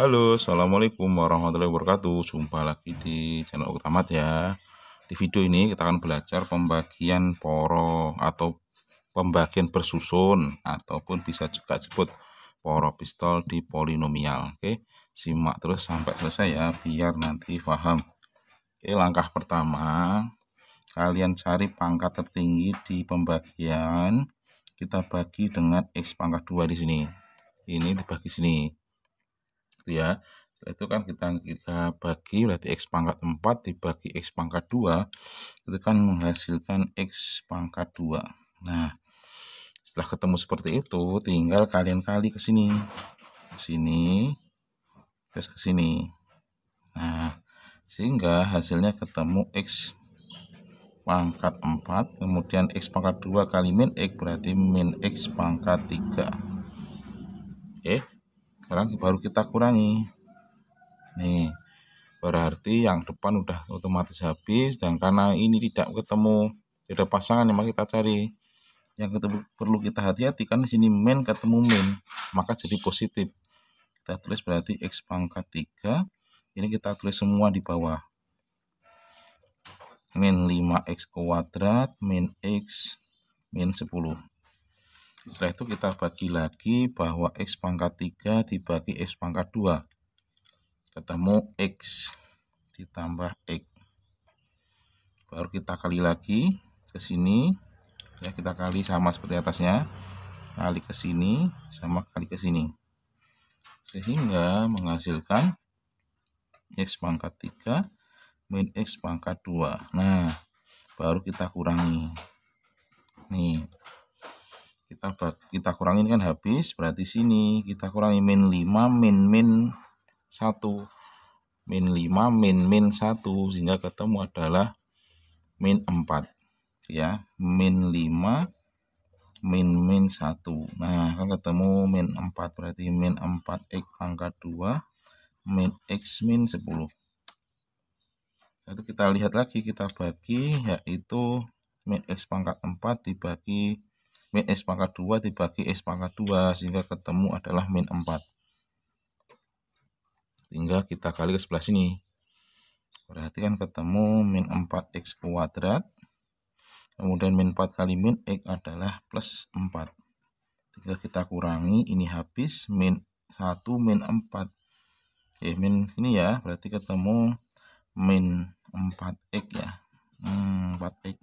Halo, Assalamualaikum warahmatullahi wabarakatuh Jumpa lagi di channel Utamat ya Di video ini kita akan belajar pembagian poro Atau pembagian bersusun Ataupun bisa juga disebut poro pistol di polinomial Oke, simak terus sampai selesai ya Biar nanti paham Oke, langkah pertama Kalian cari pangkat tertinggi di pembagian Kita bagi dengan X pangkat 2 di sini Ini dibagi sini gitu ya setelah itu kan kita kita bagi berarti x pangkat 4 dibagi x pangkat 2 itu kan menghasilkan x pangkat 2 nah setelah ketemu seperti itu tinggal kalian kali ke sini ke sini terus ke sini nah sehingga hasilnya ketemu x pangkat 4 kemudian x pangkat 2 kali min x berarti min x pangkat 3 oke okay sekarang baru kita kurangi nih berarti yang depan udah otomatis habis dan karena ini tidak ketemu tidak pasangan yang kita cari yang ketemu, perlu kita hati-hati karena sini min ketemu min maka jadi positif kita tulis berarti x pangkat 3 ini kita tulis semua di bawah min 5x kuadrat min x min 10 setelah itu kita bagi lagi bahwa X pangkat 3 dibagi X pangkat 2. Ketemu X ditambah X. Baru kita kali lagi ke sini. Ya, kita kali sama seperti atasnya. Kali ke sini sama kali ke sini. Sehingga menghasilkan X pangkat 3 min X pangkat 2. Nah, baru kita kurangi. Nih, kita kita kurangin kan habis berarti sini kita kurangi min 5 min min 1 min 5 min min 1 sehingga ketemu adalah min 4 ya min 5 min min 1 nah kan ketemu min 4 berarti min 4 x pangkat 2 min x min 10 itu kita lihat lagi kita bagi yaitu min x pangkat 4 dibagi min S pangkat 2 dibagi S pangkat 2 sehingga ketemu adalah min 4 sehingga kita kali ke sebelah sini berarti kan ketemu min 4x kuadrat kemudian min 4 kali min x adalah plus 4 tinggal kita kurangi ini habis min 1 min 4 eh min ini ya berarti ketemu min 4x ya hmm, 4x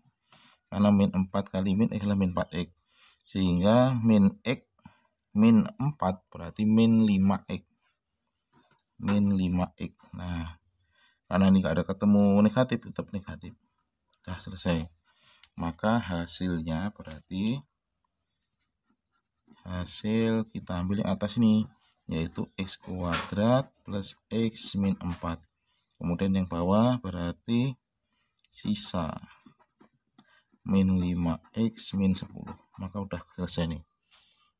karena min 4 kali min x adalah min 4x sehingga min X min 4 berarti min 5X. Min 5X. Nah, karena ini gak ada ketemu negatif, tetap negatif. Sudah selesai. Maka hasilnya berarti hasil kita ambil yang atas ini yaitu x kuadrat plus x min 4 kemudian yang bawah berarti sisa min 5x min 10 maka udah selesai nih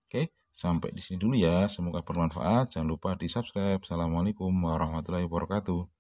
oke sampai di sini dulu ya semoga bermanfaat jangan lupa di subscribe assalamualaikum warahmatullahi wabarakatuh